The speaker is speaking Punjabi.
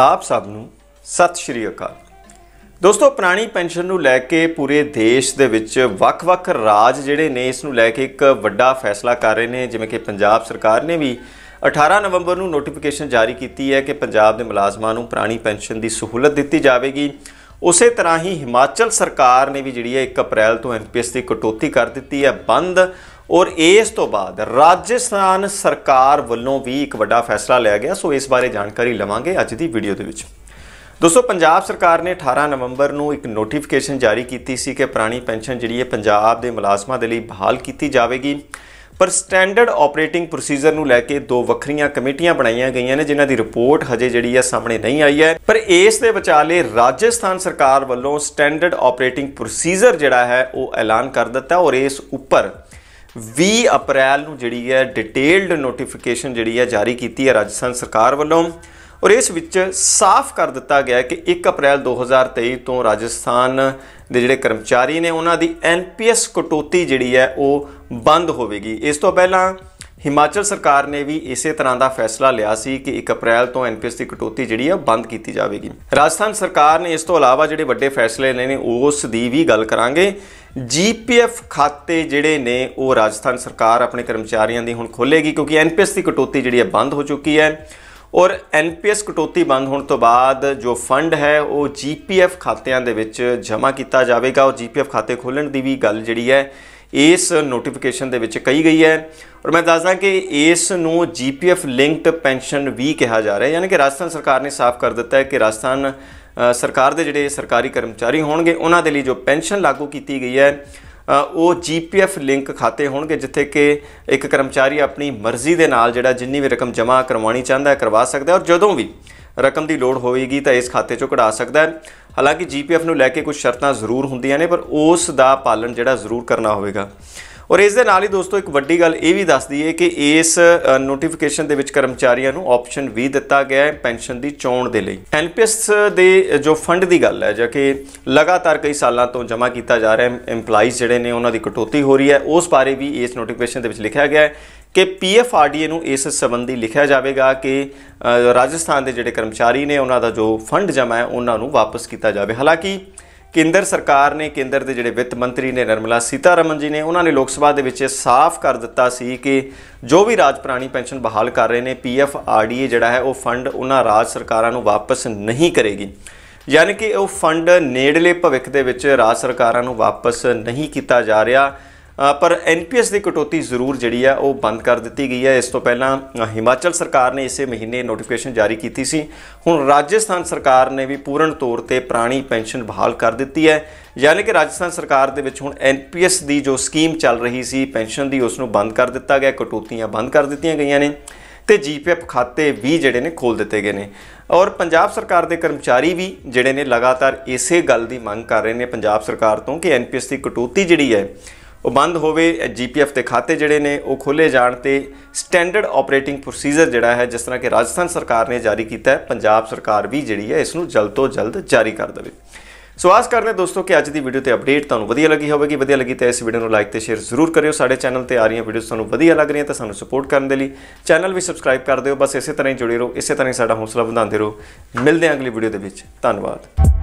ਆਪ ਸਭ ਨੂੰ ਸਤਿ ਸ਼੍ਰੀ ਅਕਾਲ ਦੋਸਤੋ ਪ੍ਰਾਣੀ ਪੈਨਸ਼ਨ ਨੂੰ ਲੈ ਕੇ ਪੂਰੇ ਦੇਸ਼ ਦੇ ਵਿੱਚ ਵੱਖ-ਵੱਖ ਰਾਜ ਜਿਹੜੇ ਨੇ ਇਸ ਨੂੰ ਲੈ ਕੇ ਇੱਕ ਵੱਡਾ ਫੈਸਲਾ ਕਰ ਰਹੇ ਨੇ ਜਿਵੇਂ ਕਿ ਪੰਜਾਬ ਸਰਕਾਰ ਨੇ ਵੀ 18 ਨਵੰਬਰ ਨੂੰ ਨੋਟੀਫਿਕੇਸ਼ਨ ਜਾਰੀ ਕੀਤੀ ਹੈ ਕਿ ਪੰਜਾਬ ਦੇ ਮੁਲਾਜ਼ਮਾਂ ਨੂੰ ਪ੍ਰਾਣੀ ਪੈਨਸ਼ਨ ਦੀ ਸਹੂਲਤ ਦਿੱਤੀ ਜਾਵੇਗੀ ਉਸੇ ਤਰ੍ਹਾਂ ਹੀ ਹਿਮਾਚਲ ਸਰਕਾਰ ਨੇ ਵੀ ਜਿਹੜੀ ਹੈ 1 ਅਪ੍ਰੈਲ ਤੋਂ ਐਨਪੀਐਸ ਦੀ ਕਟੌਤੀ ਕਰ ਦਿੱਤੀ ਹੈ ਬੰਦ ਔਰ ਇਸ ਤੋਂ ਬਾਅਦ ਰਾਜਸਥਾਨ ਸਰਕਾਰ ਵੱਲੋਂ ਵੀ ਇੱਕ ਵੱਡਾ ਫੈਸਲਾ ਲਿਆ ਗਿਆ ਸੋ ਇਸ ਬਾਰੇ ਜਾਣਕਾਰੀ ਲਵਾਂਗੇ ਅੱਜ ਦੀ ਵੀਡੀਓ ਦੇ ਵਿੱਚ ਦੋਸਤੋ ਪੰਜਾਬ ਸਰਕਾਰ ਨੇ 18 ਨਵੰਬਰ ਨੂੰ ਇੱਕ ਨੋਟੀਫਿਕੇਸ਼ਨ ਜਾਰੀ ਕੀਤੀ ਸੀ ਕਿ ਪੁਰਾਣੀ ਪੈਨਸ਼ਨ ਜਿਹੜੀ ਹੈ ਪੰਜਾਬ ਦੇ ਮੁਲਾਜ਼ਮਾਂ ਦੇ ਲਈ ਬਹਾਲ ਕੀਤੀ ਜਾਵੇਗੀ ਪਰ ਸਟੈਂਡਰਡ ਆਪਰੇਟਿੰਗ ਪ੍ਰੋਸੀਜਰ ਨੂੰ ਲੈ ਕੇ ਦੋ ਵੱਖਰੀਆਂ ਕਮੇਟੀਆਂ ਬਣਾਈਆਂ ਗਈਆਂ ਨੇ ਜਿਨ੍ਹਾਂ ਦੀ ਰਿਪੋਰਟ ਹਜੇ ਜਿਹੜੀ ਹੈ ਸਾਹਮਣੇ ਨਹੀਂ ਆਈ ਹੈ ਪਰ ਇਸ ਦੇ ਵਿਚਾਲੇ ਰਾਜਸਥਾਨ ਸਰਕਾਰ ਵੱਲੋਂ ਸਟੈਂਡਰਡ ਆਪਰੇਟਿੰਗ ਪ੍ਰੋਸੀਜਰ ਜਿਹੜਾ ਹੈ ਉਹ ਐਲਾਨ ਕਰ ਦਿੱਤਾ ਔਰ ਇਸ ਉੱਪਰ 20 ਅਪ੍ਰੈਲ ਨੂੰ ਜਿਹੜੀ ਹੈ ਡਿਟੇਲਡ ਨੋਟੀਫਿਕੇਸ਼ਨ ਜਿਹੜੀ ਹੈ ਜਾਰੀ ਕੀਤੀ ਹੈ ਰਾਜਸਥਾਨ ਸਰਕਾਰ ਵੱਲੋਂ ਔਰ ਇਸ ਵਿੱਚ ਸਾਫ਼ ਕਰ ਦਿੱਤਾ ਗਿਆ ਕਿ 1 ਅਪ੍ਰੈਲ 2023 ਤੋਂ ਰਾਜਸਥਾਨ ਦੇ ਜਿਹੜੇ ਕਰਮਚਾਰੀ ਨੇ ਉਹਨਾਂ ਦੀ ਐਨਪੀਐਸ ਕਟੌਤੀ ਜਿਹੜੀ ਹੈ ਉਹ ਬੰਦ ਹੋਵੇਗੀ ਇਸ ਤੋਂ ਪਹਿਲਾਂ ਹਿਮਾਚਲ ਸਰਕਾਰ ਨੇ ਵੀ ਇਸੇ ਤਰ੍ਹਾਂ ਦਾ ਫੈਸਲਾ ਲਿਆ ਸੀ ਕਿ 1 ਅਪ੍ਰੈਲ ਤੋਂ ਐਨਪੀਐਸ ਦੀ ਕਟੌਤੀ ਜਿਹੜੀ ਆ ਬੰਦ ਕੀਤੀ ਜਾਵੇਗੀ ਰਾਜਸਥਾਨ ਸਰਕਾਰ ਨੇ ਇਸ ਤੋਂ ਇਲਾਵਾ ਜਿਹੜੇ ਵੱਡੇ ਫੈਸਲੇ ਨੇ ਉਸ ਦੀ ਵੀ ਗੱਲ ਕਰਾਂਗੇ ਜੀਪੀਐਫ ਖਾਤੇ ਜਿਹੜੇ ਨੇ ਉਹ ਰਾਜਸਥਾਨ ਸਰਕਾਰ ਆਪਣੇ ਕਰਮਚਾਰੀਆਂ ਦੀ ਹੁਣ ਖੋਲੇਗੀ ਕਿਉਂਕਿ ਐਨਪੀਐਸ ਦੀ ਕਟੌਤੀ ਜਿਹੜੀ ਆ ਬੰਦ ਹੋ ਚੁੱਕੀ ਹੈ ਔਰ ਐਨਪੀਐਸ ਕਟੌਤੀ ਬੰਦ ਹੋਣ ਤੋਂ ਬਾਅਦ ਜੋ ਫੰਡ ਹੈ ਉਹ ਜੀਪੀਐਫ ਖਾਤਿਆਂ ਦੇ ਵਿੱਚ ਜਮ੍ਹਾਂ ਕੀਤਾ ਜਾਵੇਗਾ ਔਰ ਜੀਪੀਐਫ ਖਾਤੇ ਖੋਲਣ ਦੀ ਵੀ ਗੱਲ ਜਿਹੜੀ ਹੈ ਇਸ ਨੋਟੀਫਿਕੇਸ਼ਨ ਦੇ ਵਿੱਚ ਕਹੀ ਗਈ ਹੈ ਔਰ ਮੈਂ ਦੱਸਦਾ ਕਿ ਇਸ ਨੂੰ ਜੀਪੀਐਫ ਲਿੰਕਡ ਪੈਨਸ਼ਨ ਵੀ ਕਿਹਾ ਜਾ ਰਿਹਾ ਹੈ ਯਾਨੀ ਕਿ ਰਾਜਸਥਾਨ ਸਰਕਾਰ ਨੇ ਸਾਫ਼ ਕਰ ਦਿੱਤਾ ਹੈ ਕਿ ਰਾਜਸਥਾਨ ਸਰਕਾਰ ਦੇ ਜਿਹੜੇ ਸਰਕਾਰੀ ਕਰਮਚਾਰੀ ਹੋਣਗੇ ਉਹਨਾਂ ਦੇ ਲਈ ਜੋ ਪੈਨਸ਼ਨ ਲਾਗੂ ਕੀਤੀ ਗਈ ਹੈ ਉਹ ਜੀਪੀਐਫ ਲਿੰਕ ਖਾਤੇ ਹੋਣਗੇ ਜਿੱਥੇ ਕਿ ਇੱਕ ਕਰਮਚਾਰੀ ਆਪਣੀ ਮਰਜ਼ੀ ਦੇ ਨਾਲ ਜਿਹੜਾ ਜਿੰਨੀ ਵੀ ਰਕਮ ਜਮ੍ਹਾਂ ਕਰਵਾਉਣੀ ਚਾਹੁੰਦਾ ਹੈ ਕਰਵਾ ਸਕਦਾ ਹੈ ਔਰ ਜਦੋਂ ਵੀ ਰਕਮ ਦੀ ਲੋੜ ਹੋਵੇਗੀ ਤਾਂ ਇਸ ਖਾਤੇ ਚੋਂ ਕਢਾ ਸਕਦਾ ਹੈ ਹਾਲਾਂਕਿ ਜੀਪੀਐਫ ਨੂੰ ਲੈ ਕੇ ਕੁਝ ਸ਼ਰਤਾਂ ਜ਼ਰੂਰ ਹੁੰਦੀਆਂ ਨੇ ਪਰ ਉਸ ਦਾ ਪਾਲਣ ਜਿਹੜਾ ਜ਼ਰੂਰ ਕਰਨਾ ਹੋਵੇਗਾ ਔਰ ਇਸ ਦੇ ਨਾਲ ਹੀ ਦੋਸਤੋ ਇੱਕ ਵੱਡੀ ਗੱਲ ਇਹ ਵੀ ਦੱਸ ਦਈਏ ਕਿ ਇਸ ਨੋਟੀਫਿਕੇਸ਼ਨ ਦੇ ਵਿੱਚ ਕਰਮਚਾਰੀਆਂ ਨੂੰ ਆਪਸ਼ਨ ਵੀ ਦਿੱਤਾ ਗਿਆ ਹੈ ਪੈਨਸ਼ਨ ਦੀ ਚੋਣ ਦੇ ਲਈ ਐਨਪੀਐਸ ਦੇ ਜੋ ਫੰਡ ਦੀ ਗੱਲ ਹੈ ਜਾਂ ਕਿ ਲਗਾਤਾਰ ਕਈ ਸਾਲਾਂ ਤੋਂ ਜਮ੍ਹਾਂ ਕੀਤਾ ਜਾ ਰਿਹਾ ਹੈ EMPLOYEES ਜਿਹੜੇ ਨੇ ਉਹਨਾਂ ਦੀ ਕਟੌਤੀ ਹੋ ਰਹੀ ਹੈ ਉਸ ਬਾਰੇ ਵੀ ਇਸ ਨੋਟੀਫਿਕੇਸ਼ਨ ਦੇ ਵਿੱਚ ਲਿਖਿਆ ਗਿਆ ਹੈ ਕਿ ਪੀਐਫਆਰਡੀਏ ਨੂੰ ਇਸ ਸੰਬੰਧੀ ਲਿਖਿਆ ਜਾਵੇਗਾ ਕਿ ਰਾਜਸਥਾਨ ਦੇ ਜਿਹੜੇ ਕਰਮਚਾਰੀ ਨੇ ਉਹਨਾਂ ਦਾ ਜੋ ਫੰਡ ਜਮਾ ਹੈ ਉਹਨਾਂ ਨੂੰ ਵਾਪਸ ਕੀਤਾ ਜਾਵੇ ਹਾਲਾਂਕਿ ਕੇਂਦਰ ਸਰਕਾਰ ਨੇ ਕੇਂਦਰ ਦੇ ਜਿਹੜੇ ਵਿੱਤ ਮੰਤਰੀ ਨੇ ਨਰਮਲਾ ਸੀਤਾਰਮਨ ਜੀ ਨੇ ਉਹਨਾਂ ਨੇ ਲੋਕ ਸਭਾ ਦੇ ਵਿੱਚ ਸਾਫ਼ ਕਰ ਦਿੱਤਾ ਸੀ ਕਿ ਜੋ ਵੀ ਰਾਜ ਪ੍ਰਾਣੀ ਪੈਨਸ਼ਨ ਬਹਾਲ ਕਰ ਰਹੇ ਨੇ ਪੀਐਫ ਆਰਡੀਏ ਜਿਹੜਾ ਹੈ ਉਹ ਫੰਡ ਉਹਨਾਂ ਰਾਜ ਸਰਕਾਰਾਂ ਨੂੰ ਵਾਪਸ ਨਹੀਂ ਕਰੇਗੀ ਯਾਨੀ ਕਿ ਉਹ ਫੰਡ ਨੇੜਲੇ ਭਵਿੱਖ ਦੇ ਵਿੱਚ ਰਾਜ ਸਰਕਾਰਾਂ ਨੂੰ ਵਾਪਸ ਨਹੀਂ ਕੀਤਾ ਜਾ ਰਿਹਾ ਪਰ ਐਨਪੀਐਸ ਦੀ ਕਟੌਤੀ ਜ਼ਰੂਰ ਜਿਹੜੀ ਆ ਉਹ ਬੰਦ ਕਰ ਦਿੱਤੀ ਗਈ ਹੈ ਇਸ ਤੋਂ ਪਹਿਲਾਂ ਹਿਮਾਚਲ ਸਰਕਾਰ ਨੇ ਇਸੇ ਮਹੀਨੇ ਨੋਟੀਫਿਕੇਸ਼ਨ ਜਾਰੀ ਕੀਤੀ ਸੀ ਹੁਣ ਰਾਜਸਥਾਨ ਸਰਕਾਰ ਨੇ ਵੀ ਪੂਰਨ ਤੌਰ ਤੇ ਪੁਰਾਣੀ ਪੈਨਸ਼ਨ ਬਹਾਲ ਕਰ ਦਿੱਤੀ ਹੈ ਯਾਨੀ ਕਿ ਰਾਜਸਥਾਨ ਸਰਕਾਰ ਦੇ ਵਿੱਚ ਹੁਣ ਐਨਪੀਐਸ ਦੀ ਜੋ ਸਕੀਮ ਚੱਲ ਰਹੀ ਸੀ ਪੈਨਸ਼ਨ ਦੀ ਉਸ ਨੂੰ ਬੰਦ ਕਰ ਦਿੱਤਾ ਗਿਆ ਕਟੌਤੀਆਂ ਬੰਦ ਕਰ ਦਿੱਤੀਆਂ ਗਈਆਂ ਨੇ ਤੇ ਜੀਪੀਐਫ ਖਾਤੇ ਵੀ ਜਿਹੜੇ ਨੇ ਖੋਲ ਦਿੱਤੇ ਗਏ ਨੇ ਔਰ ਪੰਜਾਬ ਸਰਕਾਰ ਦੇ ਕਰਮਚਾਰੀ ਵੀ ਜਿਹੜੇ ਨੇ ਲਗਾਤਾਰ ਇਸੇ ਗੱਲ ਦੀ ਮੰਗ ਕਰ ਰਹੇ ਨੇ ਪੰਜਾਬ ਸਰਕਾਰ ਤੋਂ ਕਿ ਐਨਪੀਐਸ ਦੀ ਕਟੌਤੀ ਜਿਹੜੀ ਹੈ ਉਹ ਬੰਦ ਹੋਵੇ ਜੀਪੀਐਫ ਦੇ ਖਾਤੇ ਜਿਹੜੇ ਨੇ ਉਹ ਖੋਲੇ ਜਾਣ ਤੇ ਸਟੈਂਡਰਡ ਆਪਰੇਟਿੰਗ ਪ੍ਰੋਸੀਜਰ ਜਿਹੜਾ ਹੈ ਜਿਸ ਤਰ੍ਹਾਂ ਕਿ ਰਾਜਸਥਾਨ ਸਰਕਾਰ ਨੇ ਜਾਰੀ ਕੀਤਾ ਹੈ ਪੰਜਾਬ ਸਰਕਾਰ ਵੀ ਜਿਹੜੀ ਹੈ ਇਸ ਨੂੰ ਜਲਦ ਤੋਂ ਜਲਦ ਜਾਰੀ ਕਰ ਦੇਵੇ ਸੋ ਆਸ ਕਰਦੇ ਹਾਂ ਦੋਸਤੋ ਕਿ ਅੱਜ ਦੀ ਵੀਡੀਓ ਤੇ ਅਪਡੇਟ ਤੁਹਾਨੂੰ ਵਧੀਆ ਲੱਗੀ ਹੋਵੇਗੀ ਵਧੀਆ ਲੱਗੀ ਤਾਂ ਇਸ ਵੀਡੀਓ ਨੂੰ ਲਾਈਕ ਤੇ ਸ਼ੇਅਰ ਜ਼ਰੂਰ ਕਰਿਓ ਸਾਡੇ ਚੈਨਲ ਤੇ ਆ ਰਹੀਆਂ ਵੀਡੀਓਸ ਤੁਹਾਨੂੰ ਵਧੀਆ ਲੱਗ ਰਹੀਆਂ ਤਾਂ ਸਾਨੂੰ ਸਪੋਰਟ ਕਰਨ ਦੇ ਲਈ ਚੈਨਲ ਵੀ ਸਬਸਕ੍ਰਾਈਬ ਕਰ ਦਿਓ ਬਸ ਇਸੇ ਤਰ੍ਹਾਂ ਹੀ ਜੁੜੇ ਰਹੋ ਇਸੇ ਤਰ੍ਹਾਂ ਹੀ ਸਾਡਾ ਹੌਸਲਾ ਵਧਾਉਂਦੇ ਰਹੋ ਮਿਲਦੇ ਹਾਂ ਅਗਲੀ ਵੀਡੀਓ ਦੇ ਵਿੱਚ ਧੰਨਵਾਦ